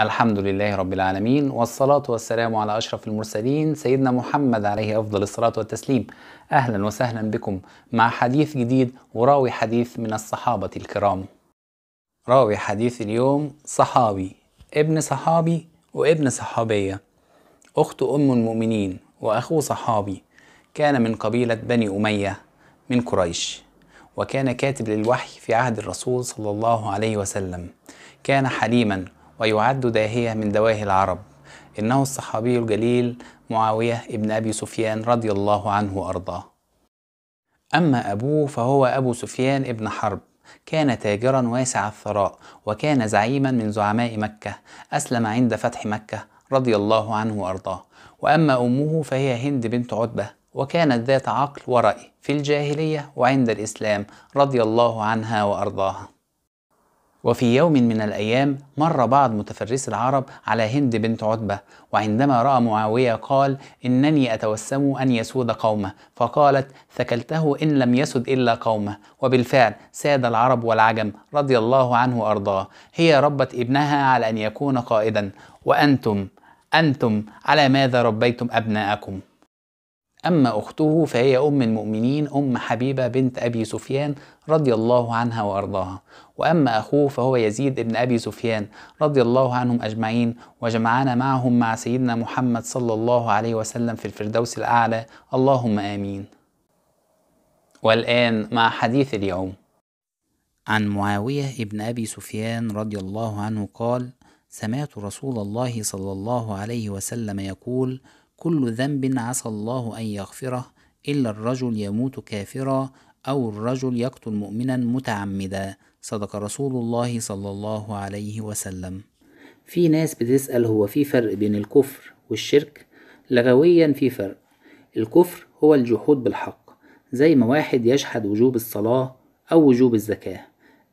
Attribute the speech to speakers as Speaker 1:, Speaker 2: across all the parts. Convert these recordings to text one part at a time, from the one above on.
Speaker 1: الحمد لله رب العالمين والصلاة والسلام على أشرف المرسلين سيدنا محمد عليه أفضل الصلاة والتسليم أهلا وسهلا بكم مع حديث جديد وراوي حديث من الصحابة الكرام راوي حديث اليوم صحابي ابن صحابي وابن صحابية أخت أم المؤمنين وأخوه صحابي كان من قبيلة بني أمية من قريش وكان كاتب للوحي في عهد الرسول صلى الله عليه وسلم كان حليما ويعد داهية من دواهي العرب إنه الصحابي الجليل معاوية ابن أبي سفيان رضي الله عنه وأرضاه أما أبوه فهو أبو سفيان ابن حرب كان تاجرا واسع الثراء وكان زعيما من زعماء مكة أسلم عند فتح مكة رضي الله عنه وأرضاه وأما أمه فهي هند بنت عتبة وكانت ذات عقل ورأي في الجاهلية وعند الإسلام رضي الله عنها وأرضاها وفي يوم من الأيام مر بعض متفرسي العرب على هند بنت عتبة وعندما رأى معاوية قال إنني أتوسم أن يسود قومه فقالت ثكلته إن لم يسد إلا قومه وبالفعل ساد العرب والعجم رضي الله عنه وأرضاه هي ربت ابنها على أن يكون قائدا وأنتم أنتم على ماذا ربيتم أبناءكم أما أخته فهي أم المؤمنين أم حبيبة بنت أبي سفيان رضي الله عنها وأرضاها وأما أخوه فهو يزيد بن أبي سفيان رضي الله عنهم أجمعين وجمعنا معهم مع سيدنا محمد صلى الله عليه وسلم في الفردوس الأعلى اللهم آمين والآن مع حديث اليوم عن معاوية بن أبي سفيان رضي الله عنه قال سمعت رسول الله صلى الله عليه وسلم يقول كل ذنب عسى الله أن يغفره إلا الرجل يموت كافرا أو الرجل يقتل مؤمنا متعمدا صدق رسول الله صلى الله عليه وسلم في ناس بتسأل هو في فرق بين الكفر والشرك لغويا في فرق الكفر هو الجحود بالحق زي ما واحد يشهد وجوب الصلاة أو وجوب الزكاة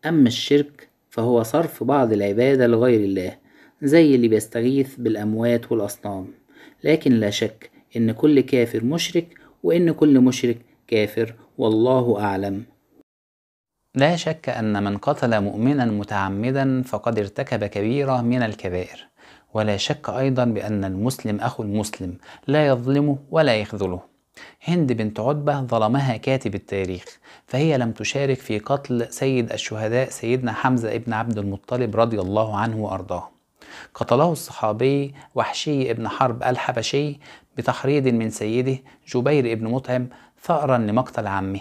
Speaker 1: أما الشرك فهو صرف بعض العبادة لغير الله زي اللي بيستغيث بالأموات والأصنام لكن لا شك إن كل كافر مشرك وإن كل مشرك كافر والله أعلم لا شك أن من قتل مؤمنا متعمدا فقد ارتكب كبيرة من الكبائر ولا شك أيضا بأن المسلم أخو المسلم لا يظلمه ولا يخذله هند بنت عتبة ظلمها كاتب التاريخ فهي لم تشارك في قتل سيد الشهداء سيدنا حمزة ابن عبد المطلب رضي الله عنه وأرضاه قتله الصحابي وحشي بن حرب الحبشي بتحريض من سيده جبير بن مطعم ثأرا لمقتل عمه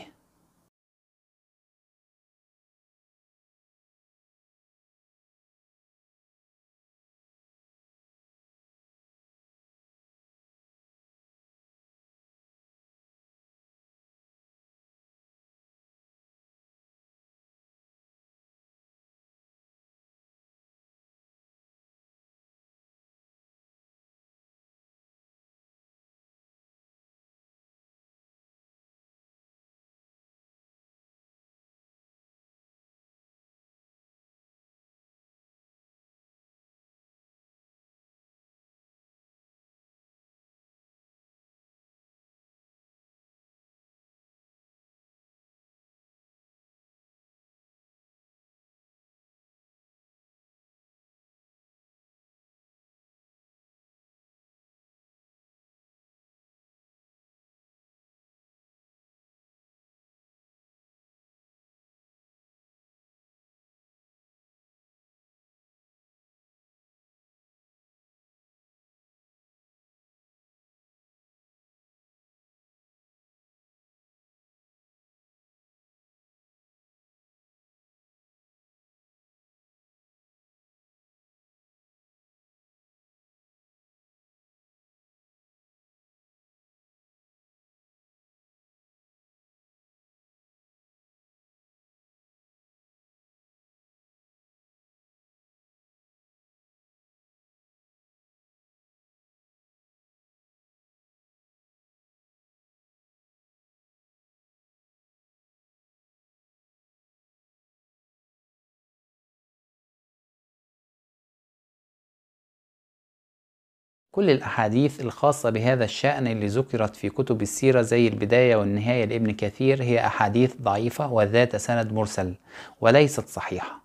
Speaker 1: كل الأحاديث الخاصة بهذا الشأن اللي ذكرت في كتب السيرة زي البداية والنهاية لابن كثير هي أحاديث ضعيفة وذات سند مرسل وليست صحيحة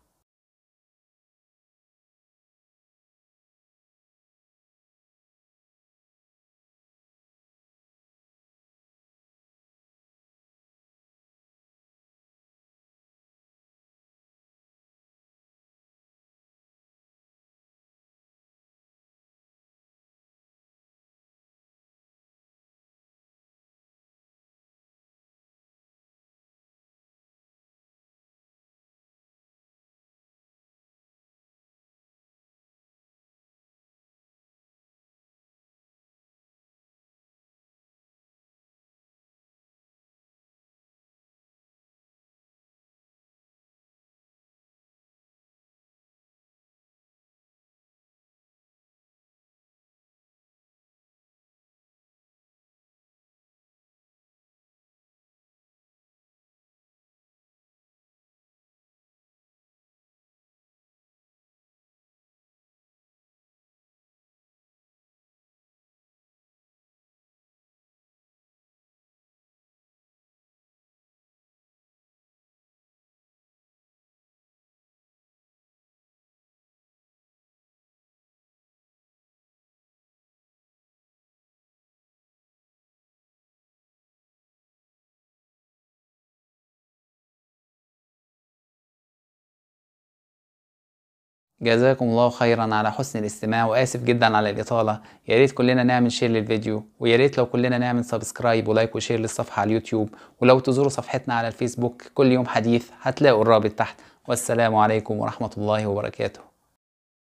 Speaker 1: جزاكم الله خيرا على حسن الاستماع واسف جدا على الاطاله يا ريت كلنا نعمل شير للفيديو ويا ريت لو كلنا نعمل سبسكرايب ولايك وشير للصفحه على اليوتيوب ولو تزوروا صفحتنا على الفيسبوك كل يوم حديث هتلاقوا الرابط تحت والسلام عليكم ورحمه الله وبركاته